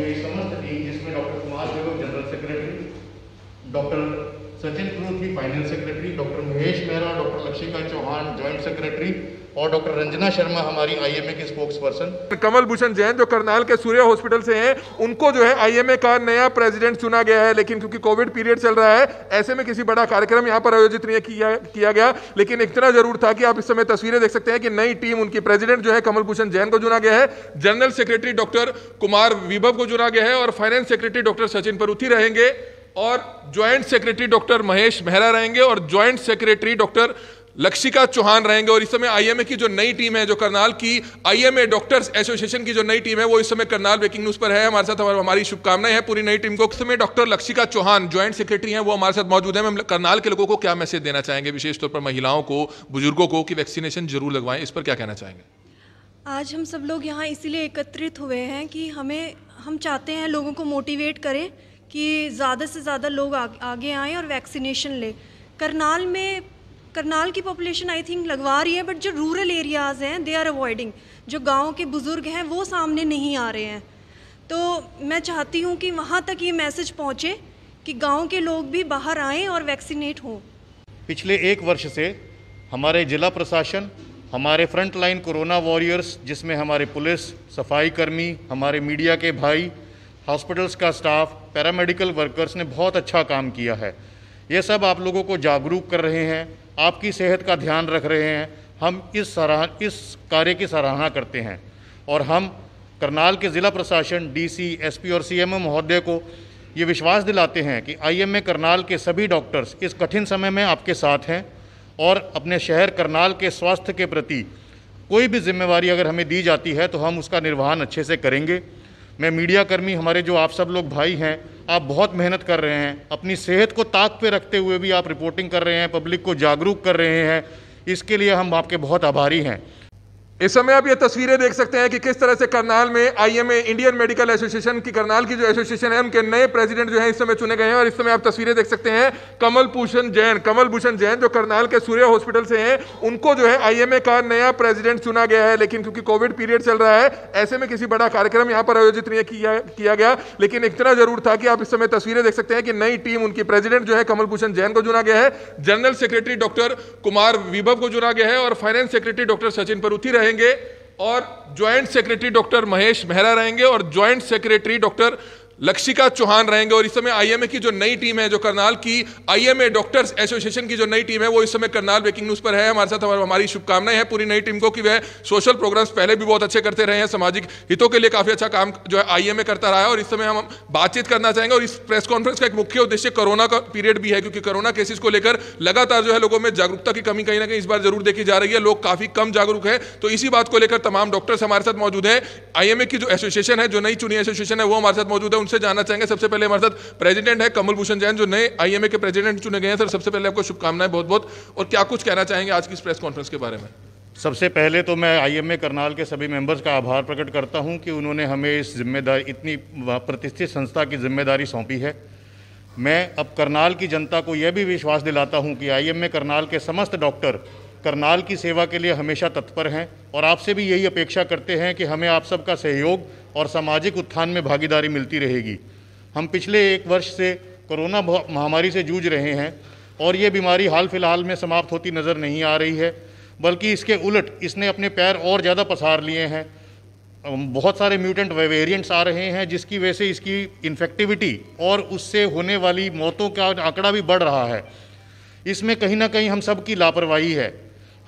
मेरी समस्त टीम जिसमें doctor Kumar Dev general secretary doctor Sachin थी finance secretary doctor Mahesh Mehra doctor Laxmikant Chauhan joint secretary और डॉक्टर रंजना शर्मा हमारी आईएमए की स्पोक्स पर्सन कमल भूषण जैन जो करनाल के सूर्य हॉस्पिटल से हैं उनको जो है आईएमए का नया प्रेसिडेंट चुना गया है लेकिन क्योंकि कोविड पीरियड चल रहा है ऐसे में किसी बड़ा कार्यक्रम यहाँ पर आयोजित नहीं किया किया गया लेकिन इतना जरूर था कि आप इस समय तस्वीरें देख सकते हैं कि नई टीम उनकी प्रेजिडेंट जो है कमल भूषण जैन को चुना गया है जनरल सेक्रेटरी डॉक्टर कुमार विभव को चुना गया है और finance secretary doctor Sachin Paruthi रहेंगे और joint secretary doctor Mahesh Mehra रहेंगे और joint secretary doctor Lakshika Chauhan रहेंगे और इस समय आईएमए की जो नई टीम है जो करनाल की आईएमए डॉक्टर्स एसोसिएशन की जो नई टीम है वो इस समय करनाल ब्रेकिंग न्यूज पर है हमारे साथ हमारी शुभकामनाएं हैं पूरी नई टीम को इस समय doctor Lakshika Chauhan joint secretary हैं वो हमारे साथ मौजूद है हम करनाल के लोगों को क्या मैसेज देना चाहेंगे विशेष तौर पर महिलाओं को बुजुर्गों को कि वैक्सीनेशन जरूर लगवाएं इस पर क्या कहना चाहेंगे आज हम सब लोग यहाँ इसीलिए एकत्रित हुए हैं कि हमें हम चाहते हैं लोगों को मोटिवेट करें कि ज़्यादा से ज़्यादा लोग आगे आएँ और वैक्सीनेशन लें करनाल में करनाल की पॉपुलेशन आई थिंक लगवा रही है बट जो रूरल एरियाज़ हैं दे आर अवॉइडिंग जो गाँव के बुज़ुर्ग हैं वो सामने नहीं आ रहे हैं तो मैं चाहती हूँ कि वहाँ तक ये मैसेज पहुँचे कि गाँव के लोग भी बाहर आएँ और वैक्सीनेट हों पिछले एक वर्ष से हमारे जिला प्रशासन हमारे फ्रंट लाइन कोरोना वॉरियर्स जिसमें हमारे पुलिस सफाई कर्मी हमारे मीडिया के भाई हॉस्पिटल्स का स्टाफ पैरामेडिकल वर्कर्स ने बहुत अच्छा काम किया है ये सब आप लोगों को जागरूक कर रहे हैं आपकी सेहत का ध्यान रख रहे हैं हम इस सराह इस कार्य की सराहना करते हैं और हम करनाल के ज़िला प्रशासन डीसी एसपी और सीएमओ महोदय को ये विश्वास दिलाते हैं कि आईएमए करनाल के सभी डॉक्टर्स इस कठिन समय में आपके साथ हैं और अपने शहर करनाल के स्वास्थ्य के प्रति कोई भी जिम्मेवारी अगर हमें दी जाती है तो हम उसका निर्वहन अच्छे से करेंगे मैं मीडियाकर्मी हमारे जो आप सब लोग भाई हैं आप बहुत मेहनत कर रहे हैं अपनी सेहत को ताक पे रखते हुए भी आप रिपोर्टिंग कर रहे हैं पब्लिक को जागरूक कर रहे हैं इसके लिए हम आपके बहुत आभारी हैं इस समय आप ये तस्वीरें देख सकते हैं कि किस तरह से करनाल में आईएमए इंडियन मेडिकल एसोसिएशन की करनाल की जो एसोसिएशन है उनके नए प्रेसिडेंट जो है इस समय चुने गए हैं और इस समय आप तस्वीरें देख सकते हैं कमल भूषण जैन कमल भूषण जैन जो करनाल के सूर्य हॉस्पिटल से हैं उनको जो है आईएमए का नया प्रेसिडेंट चुना गया है लेकिन क्योंकि कोविड पीरियड चल रहा है ऐसे में किसी बड़ा कार्यक्रम यहाँ पर आयोजित नहीं किया, किया गया लेकिन इतना जरूर था कि आप इस समय तस्वीरें देख सकते हैं कि नई टीम उनकी प्रेसिडेंट जो है कमल भूषण जैन को चुना गया है जनरल सेक्रेटरी डॉक्टर कुमार विभव को चुना गया है और finance secretary doctor Sachin Paruthi रहे रहेंगे और joint secretary doctor Mahesh Mehra रहेंगे और joint secretary doctor Lakshika Chauhan रहेंगे और इस समय आईएमए की जो नई टीम है जो करनाल की आईएमए डॉक्टर्स एसोसिएशन की जो नई टीम है वो इस समय करनाल ब्रेकिंग न्यूज पर है हमारे साथ हमारी शुभकामनाएं हैं पूरी नई टीम को कि वह सोशल प्रोग्राम्स पहले भी बहुत अच्छे करते रहे हैं सामाजिक हितों के लिए काफी अच्छा काम जो है आईएमए करता रहा है और इस समय हम बातचीत करना चाहेंगे और इस प्रेस कॉन्फ्रेंस का एक मुख्य उद्देश्य कोरोना का पीरियड भी है क्योंकि कोरोना केसेस को लेकर लगातार जो है लोगों में जागरूकता की कमी कहीं ना कहीं इस बार जरूर देखी जा रही है लोग काफी कम जागरूक है तो इसी बात को लेकर तमाम डॉक्टर्स हमारे साथ मौजूद है आईएमए की जो एसोसिएशन है जो नई चुनी एसोसिएशन है वो हमारे साथ मौजूद है उनसे जानना चाहेंगे सबसे पहले हमारे साथ प्रेजिडेंट है कमल भूषण जैन जो नए आई के प्रेजिडेंट चुने गए हैं सर सबसे पहले आपको शुभकामनाएं बहुत बहुत और क्या कुछ कहना चाहेंगे आज की इस प्रेस कॉन्फ्रेंस के बारे में सबसे पहले तो मैं आईएमए करनाल के सभी मेंबर्स का आभार प्रकट करता हूं कि उन्होंने हमें इस जिम्मेदारी इतनी प्रतिष्ठित संस्था की जिम्मेदारी सौंपी है मैं अब करनाल की जनता को यह भी विश्वास दिलाता हूं कि आईएमए करनाल के समस्त डॉक्टर करनाल की सेवा के लिए हमेशा तत्पर हैं और आपसे भी यही अपेक्षा करते हैं कि हमें आप सबका सहयोग और सामाजिक उत्थान में भागीदारी मिलती रहेगी हम पिछले एक वर्ष से कोरोना महामारी से जूझ रहे हैं और ये बीमारी हाल फिलहाल में समाप्त होती नज़र नहीं आ रही है बल्कि इसके उलट इसने अपने पैर और ज़्यादा पसार लिए हैं बहुत सारे म्यूटेंट वेरिएंट्स आ रहे हैं जिसकी वजह से इसकी इन्फेक्टिविटी और उससे होने वाली मौतों का आंकड़ा भी बढ़ रहा है इसमें कहीं ना कहीं हम सब की लापरवाही है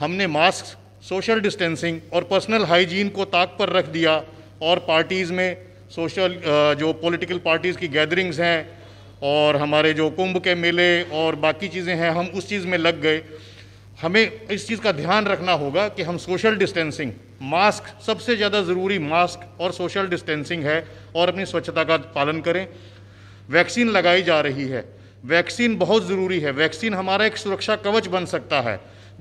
हमने मास्क सोशल डिस्टेंसिंग और पर्सनल हाइजीन को ताक पर रख दिया और पार्टीज़ में सोशल जो पॉलिटिकल पार्टीज़ की गैदरिंग्स हैं और हमारे जो कुंभ के मेले और बाकी चीज़ें हैं हम उस चीज़ में लग गए हमें इस चीज़ का ध्यान रखना होगा कि हम सोशल डिस्टेंसिंग मास्क सबसे ज़्यादा ज़रूरी मास्क और सोशल डिस्टेंसिंग है और अपनी स्वच्छता का पालन करें वैक्सीन लगाई जा रही है वैक्सीन बहुत ज़रूरी है वैक्सीन हमारा एक सुरक्षा कवच बन सकता है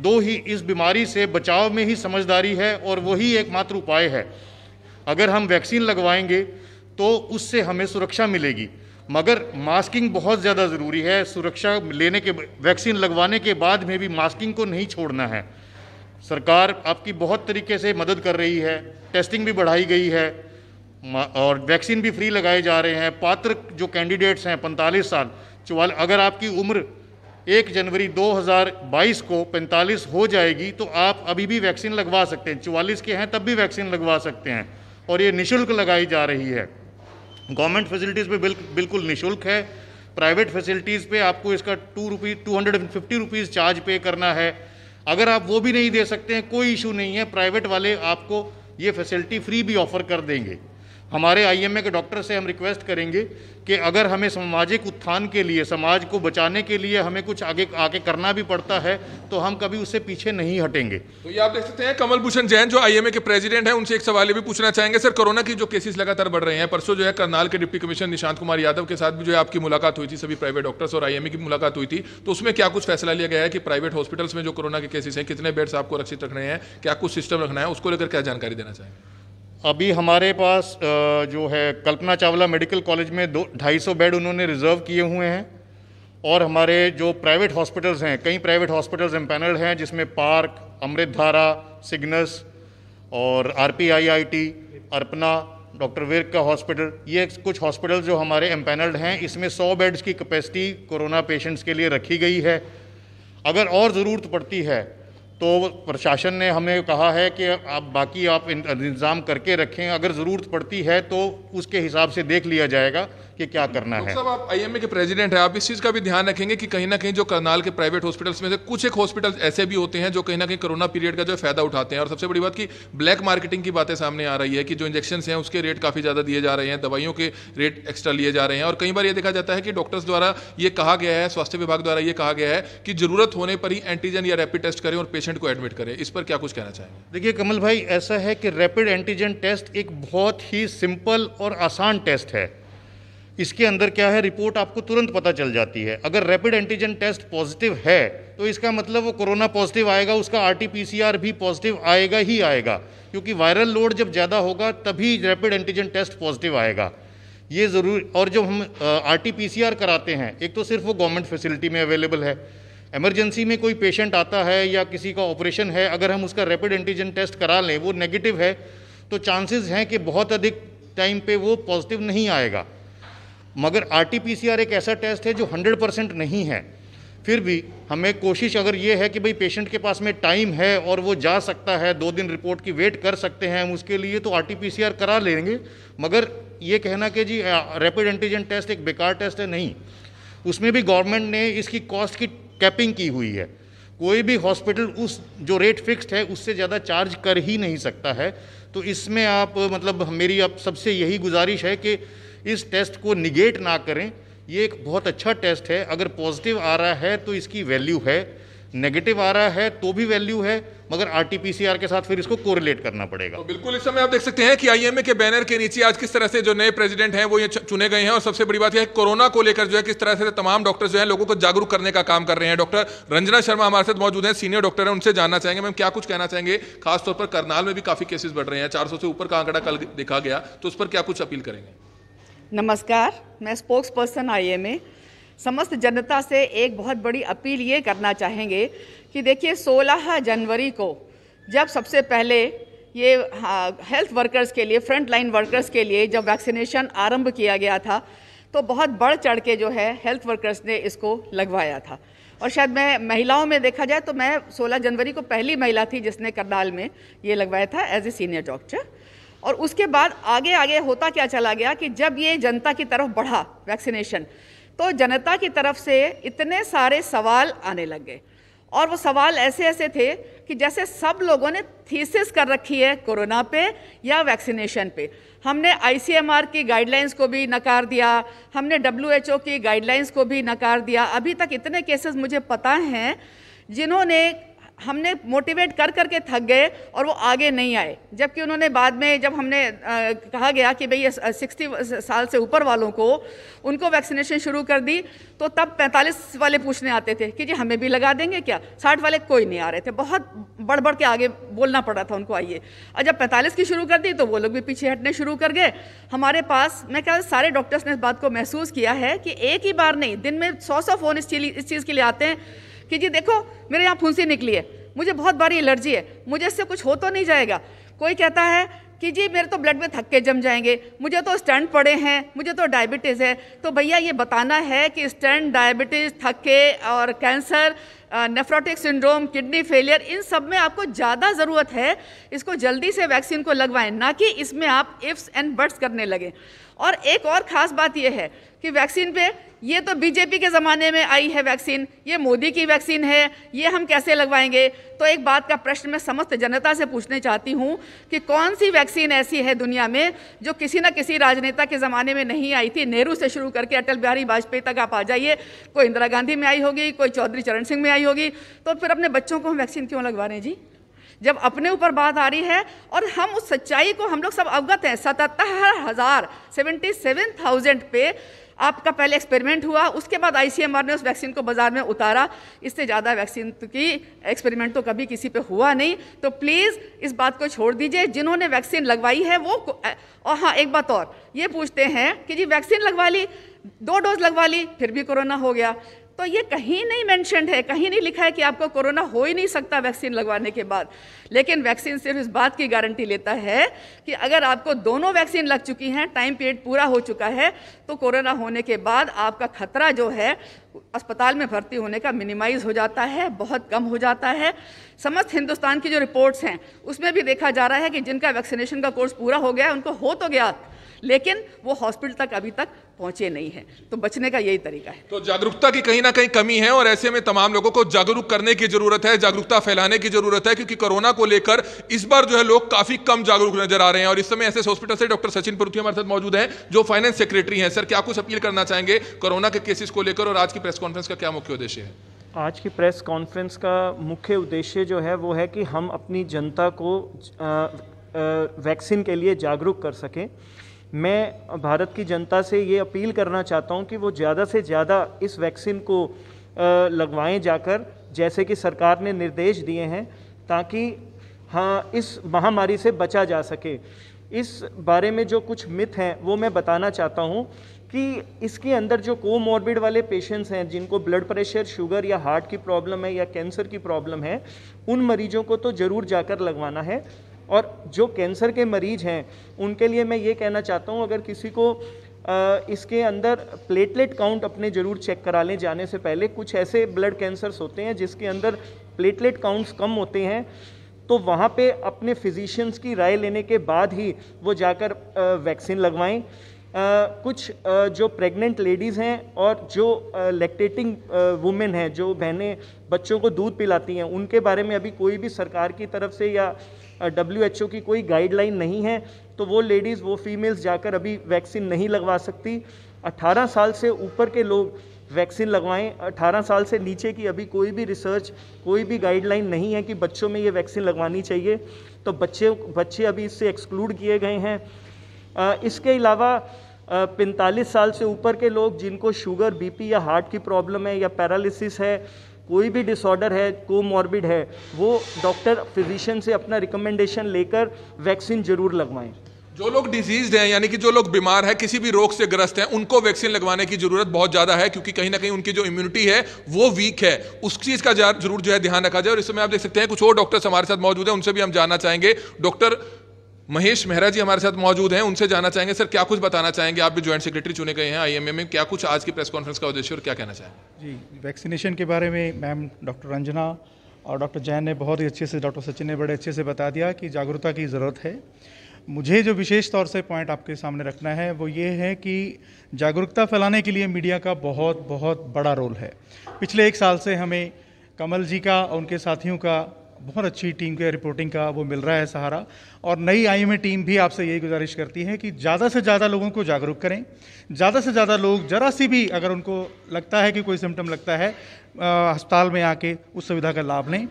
दो ही इस बीमारी से बचाव में ही समझदारी है और वही एकमात्र उपाय है अगर हम वैक्सीन लगवाएंगे तो उससे हमें सुरक्षा मिलेगी मगर मास्किंग बहुत ज़्यादा ज़रूरी है सुरक्षा लेने के वैक्सीन लगवाने के बाद में भी मास्किंग को नहीं छोड़ना है सरकार आपकी बहुत तरीके से मदद कर रही है टेस्टिंग भी बढ़ाई गई है और वैक्सीन भी फ्री लगाए जा रहे हैं पात्र जो कैंडिडेट्स हैं पैंतालीस साल चौवाल अगर आपकी उम्र एक जनवरी 2022 को 45 हो जाएगी तो आप अभी भी वैक्सीन लगवा सकते हैं 44 के हैं तब भी वैक्सीन लगवा सकते हैं और ये निशुल्क लगाई जा रही है गवर्नमेंट फैसिलिटीज़ पे बिल, बिल्कुल निशुल्क है प्राइवेट फैसिलिटीज़ पे आपको इसका two rupees two hundred and fifty rupees charge pay करना है अगर आप वो भी नहीं दे सकते हैं कोई इशू नहीं है प्राइवेट वाले आपको ये फैसिलिटी फ्री भी ऑफर कर देंगे हमारे आईएमए के डॉक्टर से हम रिक्वेस्ट करेंगे कि अगर हमें सामाजिक उत्थान के लिए समाज को बचाने के लिए हमें कुछ आगे आगे करना भी पड़ता है तो हम कभी उससे पीछे नहीं हटेंगे तो ये आप देख सकते हैं कमल भूषण जैन जो आईएमए के प्रेसिडेंट हैं उनसे एक सवाल ये भी पूछना चाहेंगे सर कोरोना की जो केसेस लगातार बढ़ रहे हैं परसों जो है करनाल के डिप्टी कमिश्नर निशांत कुमार यादव के साथ भी जो है आपकी मुलाकात हुई थी सभी प्राइवेट डॉक्टर्स और आई की मुलाकात हुई थी तो उसमें क्या कुछ फैसला लिया गया है कि प्राइवेट हॉस्पिटल्स में जो कोरोना के केसेस हैं कितने बेड्स आपको रक्षित रखने हैं क्या कुछ सिस्टम रखना है उसको लेकर क्या जानकारी देना चाहेंगे अभी हमारे पास जो है कल्पना चावला मेडिकल कॉलेज में दो ढाई सौ बेड उन्होंने रिज़र्व किए हुए हैं और हमारे जो प्राइवेट हॉस्पिटल्स हैं कई प्राइवेट हॉस्पिटल्स एम्पैनल्ड हैं जिसमें पार्क अमृत धारा सिग्नस और R P I I T doctor Veer का हॉस्पिटल ये कुछ हॉस्पिटल जो हमारे एम्पैनल्ड हैं इसमें सौ बेड्स की कैपेसिटी कोरोना पेशेंट्स के लिए रखी गई है अगर और ज़रूरत पड़ती है तो प्रशासन ने हमें कहा है कि आप बाकी आप इंतज़ाम करके रखें अगर ज़रूरत पड़ती है तो उसके हिसाब से देख लिया जाएगा कि क्या करना है सब आप आईएमए के प्रेसिडेंट हैं आप इस चीज़ का भी ध्यान रखेंगे कि कहीं ना कहीं जो करनाल के प्राइवेट हॉस्पिटल्स में से कुछ एक हॉस्पिटल ऐसे भी होते हैं जो कहीं ना कहीं कोरोना पीरियड का जो फायदा उठाते हैं और सबसे बड़ी बात की ब्लैक मार्केटिंग की बातें सामने आ रही है कि जो इंजेक्शन हैं उसके रेट काफ़ी ज़्यादा दिए जा रहे हैं दवाइयों के रेट एक्स्ट्रा लिए जा रहे हैं और कई बार ये देखा जाता है कि डॉक्टर्स द्वारा ये कहा गया है स्वास्थ्य विभाग द्वारा ये कहा गया है कि जरूरत होने पर ही एंटीजन या रैपिड टेस्ट करें और पेशेंट को एडमिट करें इस पर क्या कुछ कहना चाहेंगे देखिए कमल भाई ऐसा है कि रैपिड एंटीजन टेस्ट एक बहुत ही सिंपल और आसान टेस्ट है इसके अंदर क्या है रिपोर्ट आपको तुरंत पता चल जाती है अगर रैपिड एंटीजन टेस्ट पॉजिटिव है तो इसका मतलब वो कोरोना पॉजिटिव आएगा उसका आरटीपीसीआर भी पॉजिटिव आएगा ही आएगा क्योंकि वायरल लोड जब ज़्यादा होगा तभी रैपिड एंटीजन टेस्ट पॉजिटिव आएगा ये ज़रूर और जब हम आर कराते हैं एक तो सिर्फ वो गवर्नमेंट फैसिलिटी में अवेलेबल है एमरजेंसी में कोई पेशेंट आता है या किसी का ऑपरेशन है अगर हम उसका रैपिड एंटीजन टेस्ट करा लें वो नेगेटिव है तो चांसेस हैं कि बहुत अधिक टाइम पे वो पॉजिटिव नहीं आएगा मगर आरटीपीसीआर एक ऐसा टेस्ट है जो 100 परसेंट नहीं है फिर भी हमें कोशिश अगर ये है कि भाई पेशेंट के पास में टाइम है और वो जा सकता है दो दिन रिपोर्ट की वेट कर सकते हैं हम उसके लिए तो आरटीपीसीआर करा लेंगे मगर ये कहना कि जी रैपिड एंटीजन टेस्ट एक बेकार टेस्ट है नहीं उसमें भी गवर्नमेंट ने इसकी कॉस्ट की कैपिंग की हुई है कोई भी हॉस्पिटल उस जो रेट फिक्स्ड है उससे ज़्यादा चार्ज कर ही नहीं सकता है तो इसमें आप मतलब मेरी आप सबसे यही गुजारिश है कि इस टेस्ट को निगेट ना करें ये एक बहुत अच्छा टेस्ट है अगर पॉजिटिव आ रहा है तो इसकी वैल्यू है नेगेटिव आ रहा है तो भी वैल्यू है मगर आरटीपीसीआर के साथ फिर इसको कोरिलेट करना पड़ेगा तो बिल्कुल इस समय आप देख सकते हैं कि आईएमए के बैनर के नीचे आज किस तरह से जो नए प्रेसिडेंट हैं वो ये चुने गए हैं और सबसे बड़ी बात है कोरोना को लेकर जो है किस तरह से तमाम डॉक्टर जो है लोगों को जागरूक करने का काम कर रहे हैं डॉक्टर रंजना शर्मा हमारे साथ मौजूद है सीनियर डॉक्टर है उनसे जानना चाहेंगे मैम क्या कुछ कहना चाहेंगे खासतौर पर करनाल में भी काफी केसेस बढ़ रहे हैं चार से ऊपर का आंकड़ा कल देखा गया तो उस पर क्या कुछ अपील करेंगे नमस्कार मैं spokesperson I M A समस्त जनता से एक बहुत बड़ी अपील ये करना चाहेंगे कि देखिए 16 जनवरी को जब सबसे पहले ये हेल्थ हाँ, वर्कर्स के लिए फ्रंट लाइन वर्कर्स के लिए जब वैक्सीनेशन आरंभ किया गया था तो बहुत बढ़ चढ़ के जो है हेल्थ वर्कर्स ने इसको लगवाया था और शायद मैं महिलाओं में देखा जाए तो मैं 16 जनवरी को पहली महिला थी जिसने करनाल में ये लगवाया था एज ए सीनियर डॉक्टर और उसके बाद आगे आगे होता क्या चला गया कि जब ये जनता की तरफ बढ़ा वैक्सीनेशन तो जनता की तरफ से इतने सारे सवाल आने लग गए और वो सवाल ऐसे ऐसे थे कि जैसे सब लोगों ने थीसिस कर रखी है कोरोना पे या वैक्सीनेशन पे हमने आईसीएमआर की गाइडलाइंस को भी नकार दिया हमने डब्ल्यूएचओ की गाइडलाइंस को भी नकार दिया अभी तक इतने केसेस मुझे पता हैं जिन्होंने हमने मोटिवेट कर करके थक गए और वो आगे नहीं आए जबकि उन्होंने बाद में जब हमने आ, कहा गया कि भई सिक्सटी साल से ऊपर वालों को उनको वैक्सीनेशन शुरू कर दी तो तब पैंतालीस वाले पूछने आते थे कि जी हमें भी लगा देंगे क्या साठ वाले कोई नहीं आ रहे थे बहुत बढ़ बढ़ के आगे बोलना पड़ा था उनको आइए और जब पैंतालीस की शुरू कर दी तो वो लोग भी पीछे हटने शुरू कर गए हमारे पास मैं क्या सारे डॉक्टर्स ने इस बात को महसूस किया है कि एक ही बार नहीं दिन में सौ सौ फ़ोन इस चीज़ के लिए आते हैं कि जी देखो मेरे यहाँ फुंसी निकली है मुझे बहुत बारी एलर्जी है मुझे इससे कुछ हो तो नहीं जाएगा कोई कहता है कि जी मेरे तो ब्लड में थक्के जम जाएंगे मुझे तो स्टंट पड़े हैं मुझे तो डायबिटीज़ है तो भैया ये बताना है कि स्टंट डायबिटीज़ थक्के और cancer nephrotic syndrome kidney failure इन सब में आपको ज़्यादा ज़रूरत है इसको जल्दी से वैक्सीन को लगवाएं ना कि इसमें आप इफ्स एंड बर्ड्स करने लगें और एक और ख़ास बात यह है कि वैक्सीन पे ये तो बीजेपी के ज़माने में आई है वैक्सीन ये मोदी की वैक्सीन है ये हम कैसे लगवाएंगे तो एक बात का प्रश्न मैं समस्त जनता से पूछने चाहती हूँ कि कौन सी वैक्सीन ऐसी है दुनिया में जो किसी न किसी राजनेता के ज़माने में नहीं आई थी नेहरू से शुरू करके अटल बिहारी वाजपेयी तक आप आ जाइए कोई इंदिरा गांधी में आई होगी कोई चौधरी चरण सिंह में आई होगी तो फिर अपने बच्चों को हम वैक्सीन क्यों लगवा रहे हैं जी जब अपने ऊपर बात आ रही है और हम उस सच्चाई को हम लोग सब अवगत हैं सतहत्तर हज़ार सेवेंटी सेवन थाउजेंड पे आपका पहले एक्सपेरिमेंट हुआ उसके बाद आईसीएमआर ने उस वैक्सीन को बाज़ार में उतारा इससे ज़्यादा वैक्सीन तो की एक्सपेरिमेंट तो कभी किसी पे हुआ नहीं तो प्लीज़ इस बात को छोड़ दीजिए जिन्होंने वैक्सीन लगवाई है वो और हाँ एक बात और ये पूछते हैं कि जी वैक्सीन लगवा ली दो डोज लगवा ली फिर भी कोरोना हो गया तो ये कहीं नहीं मैंशन है कहीं नहीं लिखा है कि आपको कोरोना हो ही नहीं सकता वैक्सीन लगवाने के बाद लेकिन वैक्सीन सिर्फ इस बात की गारंटी लेता है कि अगर आपको दोनों वैक्सीन लग चुकी हैं टाइम पीरियड पूरा हो चुका है तो कोरोना होने के बाद आपका खतरा जो है अस्पताल में भर्ती होने का मिनिमाइज हो जाता है बहुत कम हो जाता है समस्त हिंदुस्तान की जो रिपोर्ट्स हैं उसमें भी देखा जा रहा है कि जिनका वैक्सीनेशन का कोर्स पूरा हो गया उनको हो तो गया लेकिन वो हॉस्पिटल तक अभी तक पहुंचे नहीं है तो बचने का यही तरीका है तो जागरूकता की कहीं ना कहीं कमी है और ऐसे में तमाम लोगों को जागरूक करने की जरूरत है जागरूकता फैलाने की जरूरत है क्योंकि कोरोना को लेकर इस बार जो है लोग काफी कम जागरूक नजर आ रहे हैं हैं और इस समय ऐसे हॉस्पिटल से डॉक्टर सचिन पुरुथी हमारे साथ मौजूद हैं जो फाइनेंस सेक्रेटरी हैं सर क्या कुछ अपील करना चाहेंगे कोरोना के केसेस को लेकर और आज की प्रेस कॉन्फ्रेंस का क्या मुख्य उद्देश्य है आज की प्रेस कॉन्फ्रेंस का मुख्य उद्देश्य जो है वो है कि हम अपनी जनता को वैक्सीन के लिए जागरूक कर सकें मैं भारत की जनता से ये अपील करना चाहता हूँ कि वो ज़्यादा से ज़्यादा इस वैक्सीन को लगवाएं जाकर जैसे कि सरकार ने निर्देश दिए हैं ताकि हाँ इस महामारी से बचा जा सके इस बारे में जो कुछ मिथ हैं वो मैं बताना चाहता हूँ कि इसके अंदर जो मॉर्बिड वाले पेशेंट्स हैं जिनको ब्लड प्रेशर शुगर या हार्ट की प्रॉब्लम है या कैंसर की प्रॉब्लम है उन मरीजों को तो ज़रूर जाकर लगवाना है और जो कैंसर के मरीज हैं उनके लिए मैं ये कहना चाहता हूँ अगर किसी को इसके अंदर प्लेटलेट काउंट अपने ज़रूर चेक करा लें जाने से पहले कुछ ऐसे ब्लड कैंसर्स होते हैं जिसके अंदर प्लेटलेट काउंट्स कम होते हैं तो वहाँ पे अपने फिजिशियंस की राय लेने के बाद ही वो जाकर वैक्सीन लगवाएं कुछ जो प्रेग्नेंट लेडीज़ हैं और जो लैक्टेटिंग वुमेन हैं जो बहनें बच्चों को दूध पिलाती हैं उनके बारे में अभी कोई भी सरकार की तरफ से या डब्ल्यू एच ओ की कोई गाइडलाइन नहीं है तो वो लेडीज़ वो फीमेल्स जाकर अभी वैक्सीन नहीं लगवा सकती 18 साल से ऊपर के लोग वैक्सीन लगवाएं 18 साल से नीचे की अभी कोई भी रिसर्च कोई भी गाइडलाइन नहीं है कि बच्चों में ये वैक्सीन लगवानी चाहिए तो बच्चे बच्चे अभी इससे एक्सक्लूड किए गए हैं इसके अलावा पैंतालीस साल से ऊपर के लोग जिनको शुगर बीपी या हार्ट की प्रॉब्लम है या पैरालिसिस है कोई भी डिसऑर्डर है कोमॉर्बिड है वो डॉक्टर फिजिशियन से अपना रिकमेंडेशन लेकर वैक्सीन ज़रूर लगवाएं जो लोग डिजीज हैं यानी कि जो लोग बीमार हैं किसी भी रोग से ग्रस्त हैं उनको वैक्सीन लगवाने की जरूरत बहुत ज़्यादा है क्योंकि कहीं ना कहीं उनकी जो इम्यूनिटी है वो वीक है उस चीज़ का जरूर जो है ध्यान रखा जाए और इस समय आप देख सकते हैं कुछ और डॉक्टर्स हमारे साथ मौजूद हैं उनसे भी हम जानना चाहेंगे डॉक्टर महेश मेहरा जी हमारे साथ मौजूद हैं उनसे जानना चाहेंगे सर क्या कुछ बताना चाहेंगे आप भी ज्वाइंट सेक्रेटरी चुने गए हैं आईएमए में क्या कुछ आज की प्रेस कॉन्फ्रेंस का उद्देश्य और क्या कहना चाहेंगे जी वैक्सीनेशन के बारे में मैम डॉक्टर रंजना और डॉक्टर जैन ने बहुत ही अच्छे से डॉक्टर सचिन ने बड़े अच्छे से बता दिया कि जागरूकता की ज़रूरत है मुझे जो विशेष तौर से पॉइंट आपके सामने रखना है वो ये है कि जागरूकता फैलाने के लिए मीडिया का बहुत बहुत बड़ा रोल है पिछले एक साल से हमें कमल जी का और उनके साथियों का बहुत अच्छी टीम के रिपोर्टिंग का वो मिल रहा है सहारा और नई आई एम टीम भी आपसे यही गुजारिश करती है कि ज़्यादा से ज़्यादा लोगों को जागरूक करें ज़्यादा से ज़्यादा लोग जरा सी भी अगर उनको लगता है कि कोई सिम्टम लगता है अस्पताल में आके उस सुविधा का लाभ लें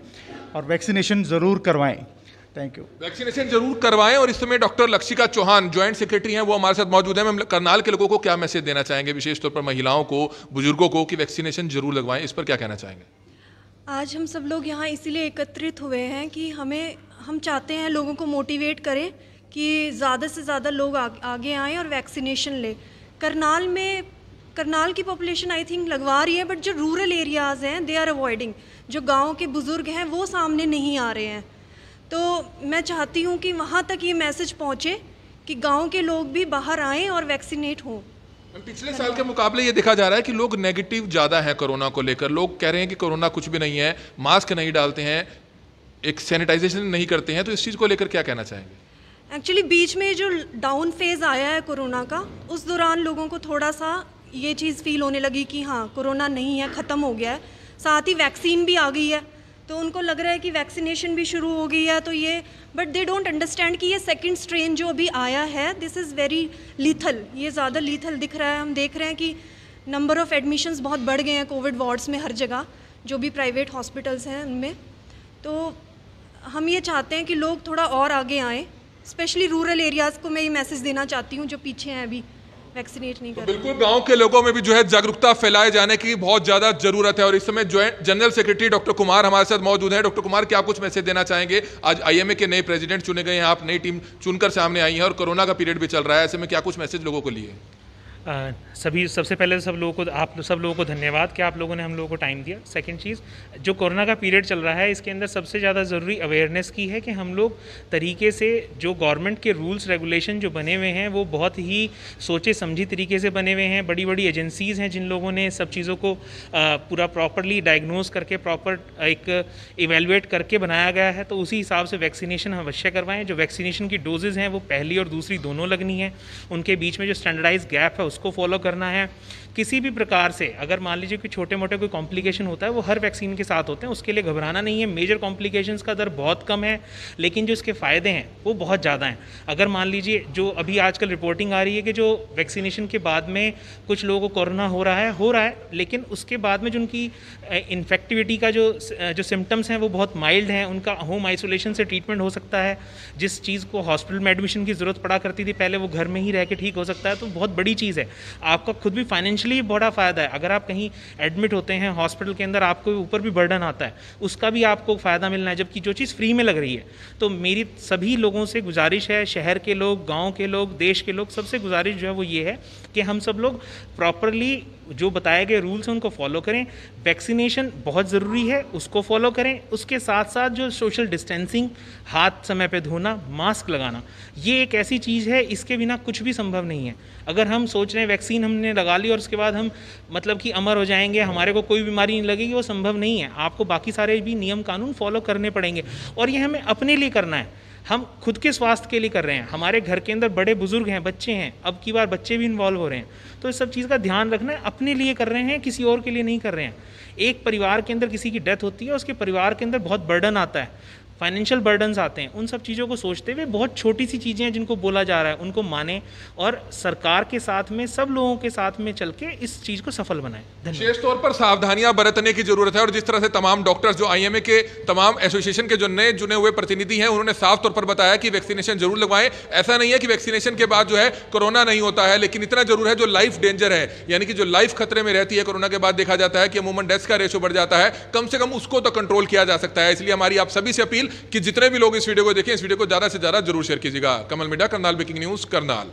और वैक्सीनेशन ज़रूर करवाएं थैंक यू वैक्सीनेशन जरूर करवाएं और इस समय doctor Lakshika Chauhan joint secretary हैं वो हमारे साथ मौजूद हैं मैं करनाल के लोगों को क्या मैसेज देना चाहेंगे विशेष तौर पर महिलाओं को बुजुर्गों को कि वैक्सीनेशन जरूर लगवाएं इस पर क्या कहना चाहेंगे आज हम सब लोग यहाँ इसीलिए एकत्रित हुए हैं कि हमें हम चाहते हैं लोगों को मोटिवेट करें कि ज़्यादा से ज़्यादा लोग आगे आएँ और वैक्सीनेशन लें करनाल में करनाल की पॉपुलेशन आई थिंक लगवा रही है बट जो रूरल एरियाज़ हैं दे आर अवॉइडिंग जो गाँव के बुज़ुर्ग हैं वो सामने नहीं आ रहे हैं तो मैं चाहती हूँ कि वहाँ तक ये मैसेज पहुँचे कि गाँव के लोग भी बाहर आएँ और वैक्सीनेट हों पिछले साल के मुकाबले ये देखा जा रहा है कि लोग नेगेटिव ज़्यादा हैं कोरोना को लेकर लोग कह रहे हैं कि कोरोना कुछ भी नहीं है मास्क नहीं डालते हैं एक सैनिटाइजेशन नहीं करते हैं तो इस चीज़ को लेकर क्या कहना चाहेंगे एक्चुअली बीच में जो डाउन फेज आया है कोरोना का उस दौरान लोगों को थोड़ा सा ये चीज़ फील होने लगी कि हाँ कोरोना नहीं है ख़त्म हो गया है साथ ही वैक्सीन भी आ गई है तो उनको लग रहा है कि वैक्सीनेशन भी शुरू हो गई है तो ये बट दे डोंट अंडरस्टैंड कि ये सेकंड स्ट्रेन जो अभी आया है दिस इज़ वेरी लीथल ये ज़्यादा लीथल दिख रहा है हम देख रहे हैं कि नंबर ऑफ़ एडमिशन्स बहुत बढ़ गए हैं कोविड वार्ड्स में हर जगह जो भी प्राइवेट हॉस्पिटल्स हैं उनमें तो हम ये चाहते हैं कि लोग थोड़ा और आगे आएँ स्पेशली रूरल एरियाज़ को मैं ये मैसेज देना चाहती हूँ जो पीछे हैं अभी वैक्सीनेट नहीं तो बिल्कुल गांव के लोगों में भी जो है जागरूकता फैलाए जाने की बहुत ज्यादा जरूरत है और इस समय joint general secretary doctor Kumar हमारे साथ मौजूद है डॉक्टर कुमार क्या कुछ मैसेज देना चाहेंगे आज आईएमए के नए प्रेसिडेंट चुने गए हैं आप नई टीम चुनकर सामने आई है और कोरोना का पीरियड भी चल रहा है ऐसे में क्या कुछ मैसेज लोगों को लिए सभी सबसे पहले तो सब लोगों को आप सब लोगों को धन्यवाद कि आप लोगों ने हम लोगों को टाइम दिया सेकंड चीज़ जो कोरोना का पीरियड चल रहा है इसके अंदर सबसे ज़्यादा ज़रूरी अवेयरनेस की है कि हम लोग तरीके से जो गवर्नमेंट के रूल्स रेगुलेशन जो बने हुए हैं वो बहुत ही सोचे समझी तरीके से बने हुए हैं बड़ी बड़ी एजेंसीज़ हैं जिन लोगों ने सब चीज़ों को पूरा प्रॉपरली डायग्नोज करके प्रॉपर एक इवेलुएट करके बनाया गया है तो उसी हिसाब से वैक्सीनेशन अवश्य करवाएं जो वैक्सीनेशन की डोजेज़ हैं वो पहली और दूसरी दोनों लगनी है उनके बीच में जो स्टैंडर्डाइज गैप है उसको फॉलो करना है किसी भी प्रकार से अगर मान लीजिए कि छोटे मोटे कोई कॉम्प्लिकेशन होता है वो हर वैक्सीन के साथ होते हैं उसके लिए घबराना नहीं है मेजर कॉम्प्लिकेशन का दर बहुत कम है लेकिन जो इसके फ़ायदे हैं वो बहुत ज़्यादा हैं अगर मान लीजिए जो अभी आजकल रिपोर्टिंग आ रही है कि जो वैक्सीनेशन के बाद में कुछ लोगों को कोरोना हो रहा है हो रहा है लेकिन उसके बाद में जो उनकी इन्फेक्टिविटी का जो जो सिम्टम्स हैं वो बहुत माइल्ड हैं उनका होम आइसोलेशन से ट्रीटमेंट हो सकता है जिस चीज़ को हॉस्पिटल में एडमिशन की ज़रूरत पड़ा करती थी पहले वो घर में ही रह के ठीक हो सकता है तो बहुत बड़ी चीज़ है है आपका खुद भी फाइनेंशियली बड़ा फ़ायदा है अगर आप कहीं एडमिट होते हैं हॉस्पिटल के अंदर आपको ऊपर भी बर्डन आता है उसका भी आपको फ़ायदा मिलना है जबकि जो चीज़ फ्री में लग रही है तो मेरी सभी लोगों से गुजारिश है शहर के लोग गाँव के लोग देश के लोग सबसे गुजारिश जो है वो ये है कि हम सब लोग प्रॉपरली जो बताए गए रूल्स हैं उनको फॉलो करें वैक्सीनेशन बहुत ज़रूरी है उसको फॉलो करें उसके साथ साथ जो सोशल डिस्टेंसिंग हाथ समय पे धोना मास्क लगाना ये एक ऐसी चीज़ है इसके बिना कुछ भी संभव नहीं है अगर हम सोच रहे हैं वैक्सीन हमने लगा ली और उसके बाद हम मतलब कि अमर हो जाएंगे हमारे को कोई बीमारी नहीं लगेगी वो संभव नहीं है आपको बाकी सारे भी नियम कानून फॉलो करने पड़ेंगे और ये हमें अपने लिए करना है हम खुद के स्वास्थ्य के लिए कर रहे हैं हमारे घर के अंदर बड़े बुजुर्ग हैं बच्चे हैं अब की बार बच्चे भी इन्वॉल्व हो रहे हैं तो इस सब चीज़ का ध्यान रखना अपने लिए कर रहे हैं किसी और के लिए नहीं कर रहे हैं एक परिवार के अंदर किसी की डेथ होती है उसके परिवार के अंदर बहुत बर्डन आता है फाइनेंशियल बर्डन्स आते हैं उन सब चीज़ों को सोचते हुए बहुत छोटी सी चीज़ें हैं जिनको बोला जा रहा है उनको माने और सरकार के साथ में सब लोगों के साथ में चल के इस चीज़ को सफल बनाए विशेष तौर पर सावधानियां बरतने की जरूरत है और जिस तरह से तमाम डॉक्टर्स जो आई के तमाम एसोसिएशन के जो नए चुने हुए प्रतिनिधि हैं उन्होंने साफ तौर पर बताया कि वैक्सीनेशन जरूर लगवाएं ऐसा नहीं है कि वैक्सीनेशन के बाद जो है कोरोना नहीं होता है लेकिन इतना जरूर है जो लाइफ डेंजर है यानी कि जो लाइफ खतरे में रहती है कोरोना के बाद देखा जाता है कि अमूमन डेथ का रेशो बढ़ जाता है कम से कम उसको तो कंट्रोल किया जा सकता है इसलिए हमारी आप सभी से अपील कि जितने भी लोग इस वीडियो को देखें इस वीडियो को ज़्यादा से ज़्यादा जरूर शेयर कीजिएगा Kamal Mida Karnal breaking news Karnal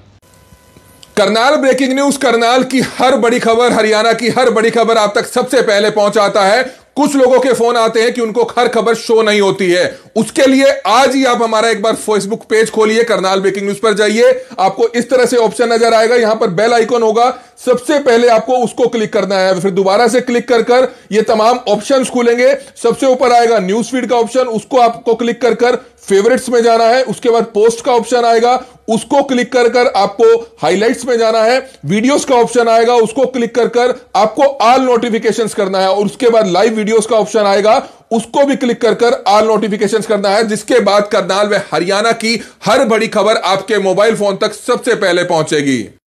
Karnal breaking news Karnal की हर बड़ी खबर हरियाणा की हर बड़ी खबर आप तक सबसे पहले पहुंचाता है कुछ लोगों के फोन आते हैं कि उनको हर खबर शो नहीं होती है उसके लिए आज ही आप हमारा एक बार फेसबुक पेज खोलिए करनाल ब्रेकिंग न्यूज पर जाइए आपको इस तरह से ऑप्शन नजर आएगा यहां पर बेल आइकॉन होगा सबसे पहले आपको उसको क्लिक करना है फिर दोबारा से क्लिक कर कर ये तमाम ऑप्शन खुलेंगे सबसे ऊपर आएगा न्यूज फीड का ऑप्शन उसको आपको क्लिक कर कर फेवरेट्स में जाना है उसके बाद पोस्ट का ऑप्शन आएगा उसको क्लिक कर कर आपको हाइलाइट्स में जाना है वीडियोस का ऑप्शन आएगा उसको क्लिक कर कर आपको ऑल नोटिफिकेशंस करना है और उसके बाद लाइव वीडियोस का ऑप्शन आएगा उसको भी क्लिक कर कर ऑल नोटिफिकेशन करना है जिसके बाद करनाल व हरियाणा की हर बड़ी खबर आपके मोबाइल फोन तक सबसे पहले पहुंचेगी